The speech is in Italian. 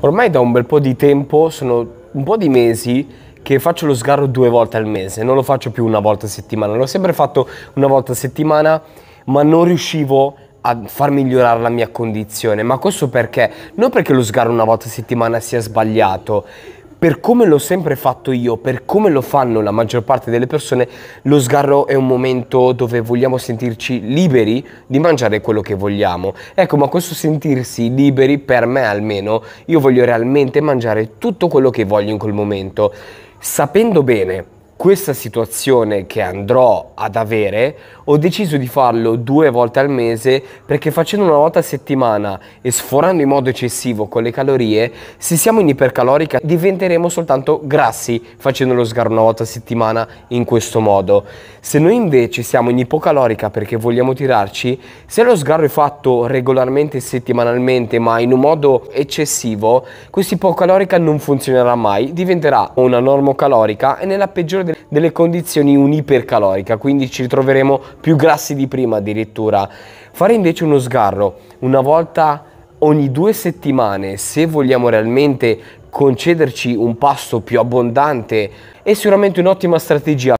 Ormai da un bel po' di tempo, sono un po' di mesi che faccio lo sgarro due volte al mese, non lo faccio più una volta a settimana, l'ho sempre fatto una volta a settimana, ma non riuscivo a far migliorare la mia condizione, ma questo perché? Non perché lo sgarro una volta a settimana sia sbagliato, per come l'ho sempre fatto io, per come lo fanno la maggior parte delle persone, lo sgarro è un momento dove vogliamo sentirci liberi di mangiare quello che vogliamo. Ecco, ma questo sentirsi liberi per me almeno, io voglio realmente mangiare tutto quello che voglio in quel momento, sapendo bene questa situazione che andrò ad avere, ho deciso di farlo due volte al mese perché facendo una volta a settimana e sforando in modo eccessivo con le calorie, se siamo in ipercalorica diventeremo soltanto grassi facendo lo sgarro una volta a settimana in questo modo. Se noi invece siamo in ipocalorica perché vogliamo tirarci, se lo sgarro è fatto regolarmente settimanalmente ma in un modo eccessivo, questa ipocalorica non funzionerà mai, diventerà una normocalorica e nella peggiore delle condizioni un'ipercalorica, quindi ci ritroveremo più grassi di prima addirittura. Fare invece uno sgarro una volta ogni due settimane, se vogliamo realmente concederci un pasto più abbondante, è sicuramente un'ottima strategia.